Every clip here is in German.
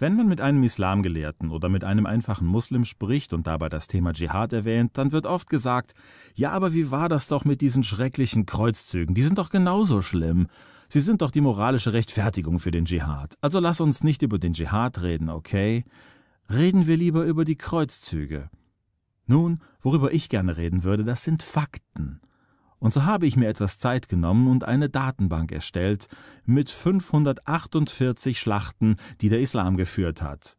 Wenn man mit einem Islamgelehrten oder mit einem einfachen Muslim spricht und dabei das Thema Dschihad erwähnt, dann wird oft gesagt, ja, aber wie war das doch mit diesen schrecklichen Kreuzzügen? Die sind doch genauso schlimm. Sie sind doch die moralische Rechtfertigung für den Dschihad. Also lass uns nicht über den Dschihad reden, okay? Reden wir lieber über die Kreuzzüge. Nun, worüber ich gerne reden würde, das sind Fakten. Und so habe ich mir etwas Zeit genommen und eine Datenbank erstellt mit 548 Schlachten, die der Islam geführt hat.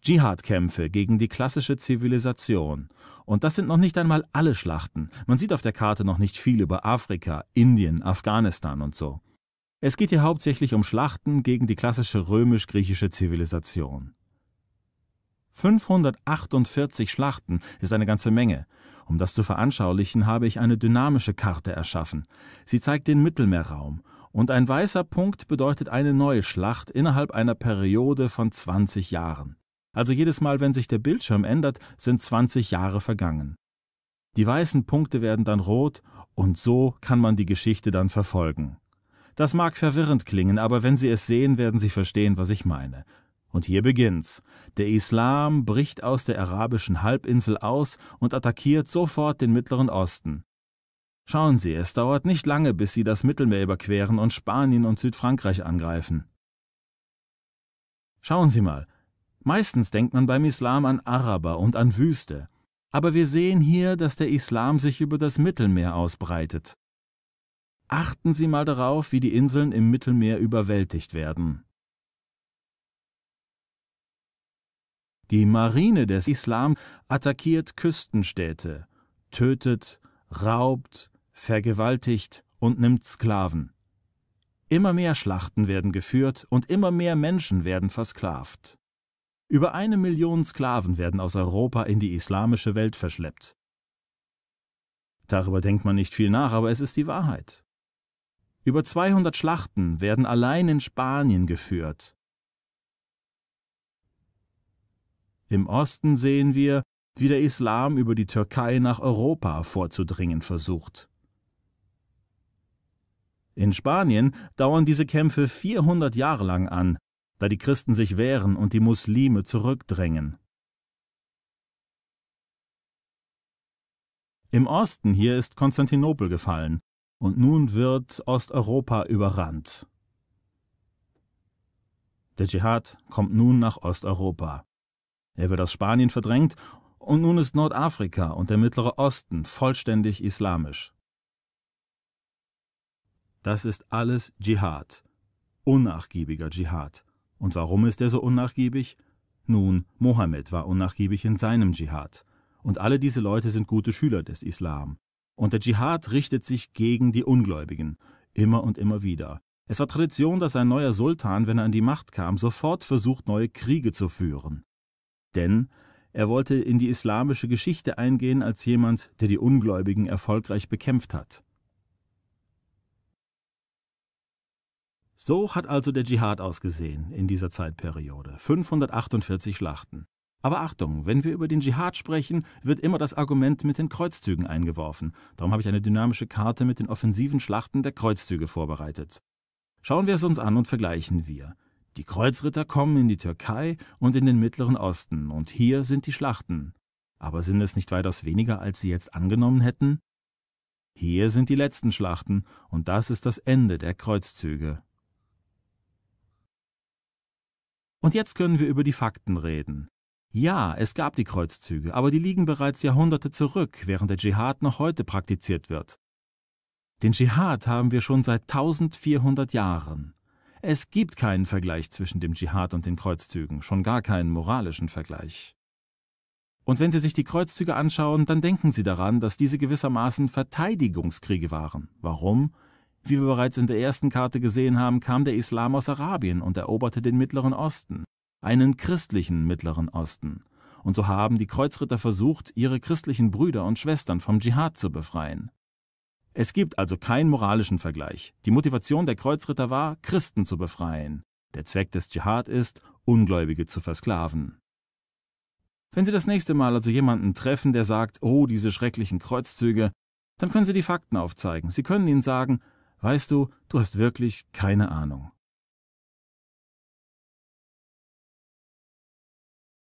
Dschihad-Kämpfe gegen die klassische Zivilisation. Und das sind noch nicht einmal alle Schlachten. Man sieht auf der Karte noch nicht viel über Afrika, Indien, Afghanistan und so. Es geht hier hauptsächlich um Schlachten gegen die klassische römisch-griechische Zivilisation. 548 Schlachten ist eine ganze Menge. Um das zu veranschaulichen, habe ich eine dynamische Karte erschaffen. Sie zeigt den Mittelmeerraum und ein weißer Punkt bedeutet eine neue Schlacht innerhalb einer Periode von 20 Jahren. Also jedes Mal, wenn sich der Bildschirm ändert, sind 20 Jahre vergangen. Die weißen Punkte werden dann rot und so kann man die Geschichte dann verfolgen. Das mag verwirrend klingen, aber wenn Sie es sehen, werden Sie verstehen, was ich meine. Und hier beginnt's. Der Islam bricht aus der arabischen Halbinsel aus und attackiert sofort den Mittleren Osten. Schauen Sie, es dauert nicht lange, bis sie das Mittelmeer überqueren und Spanien und Südfrankreich angreifen. Schauen Sie mal, meistens denkt man beim Islam an Araber und an Wüste, aber wir sehen hier, dass der Islam sich über das Mittelmeer ausbreitet. Achten Sie mal darauf, wie die Inseln im Mittelmeer überwältigt werden. Die Marine des Islam attackiert Küstenstädte, tötet, raubt, vergewaltigt und nimmt Sklaven. Immer mehr Schlachten werden geführt und immer mehr Menschen werden versklavt. Über eine Million Sklaven werden aus Europa in die islamische Welt verschleppt. Darüber denkt man nicht viel nach, aber es ist die Wahrheit. Über 200 Schlachten werden allein in Spanien geführt. Im Osten sehen wir, wie der Islam über die Türkei nach Europa vorzudringen versucht. In Spanien dauern diese Kämpfe 400 Jahre lang an, da die Christen sich wehren und die Muslime zurückdrängen. Im Osten hier ist Konstantinopel gefallen und nun wird Osteuropa überrannt. Der Dschihad kommt nun nach Osteuropa. Er wird aus Spanien verdrängt und nun ist Nordafrika und der Mittlere Osten vollständig islamisch. Das ist alles Dschihad, unnachgiebiger Dschihad. Und warum ist er so unnachgiebig? Nun, Mohammed war unnachgiebig in seinem Dschihad. Und alle diese Leute sind gute Schüler des Islam. Und der Dschihad richtet sich gegen die Ungläubigen, immer und immer wieder. Es war Tradition, dass ein neuer Sultan, wenn er an die Macht kam, sofort versucht, neue Kriege zu führen. Denn er wollte in die islamische Geschichte eingehen als jemand, der die Ungläubigen erfolgreich bekämpft hat. So hat also der Dschihad ausgesehen in dieser Zeitperiode. 548 Schlachten. Aber Achtung, wenn wir über den Dschihad sprechen, wird immer das Argument mit den Kreuzzügen eingeworfen. Darum habe ich eine dynamische Karte mit den offensiven Schlachten der Kreuzzüge vorbereitet. Schauen wir es uns an und vergleichen wir. Die Kreuzritter kommen in die Türkei und in den Mittleren Osten, und hier sind die Schlachten. Aber sind es nicht weitaus weniger, als sie jetzt angenommen hätten? Hier sind die letzten Schlachten, und das ist das Ende der Kreuzzüge. Und jetzt können wir über die Fakten reden. Ja, es gab die Kreuzzüge, aber die liegen bereits Jahrhunderte zurück, während der Dschihad noch heute praktiziert wird. Den Dschihad haben wir schon seit 1400 Jahren. Es gibt keinen Vergleich zwischen dem Dschihad und den Kreuzzügen, schon gar keinen moralischen Vergleich. Und wenn Sie sich die Kreuzzüge anschauen, dann denken Sie daran, dass diese gewissermaßen Verteidigungskriege waren. Warum? Wie wir bereits in der ersten Karte gesehen haben, kam der Islam aus Arabien und eroberte den Mittleren Osten, einen christlichen Mittleren Osten. Und so haben die Kreuzritter versucht, ihre christlichen Brüder und Schwestern vom Dschihad zu befreien. Es gibt also keinen moralischen Vergleich. Die Motivation der Kreuzritter war, Christen zu befreien. Der Zweck des Dschihad ist, Ungläubige zu versklaven. Wenn Sie das nächste Mal also jemanden treffen, der sagt, oh, diese schrecklichen Kreuzzüge, dann können Sie die Fakten aufzeigen. Sie können ihnen sagen, weißt du, du hast wirklich keine Ahnung.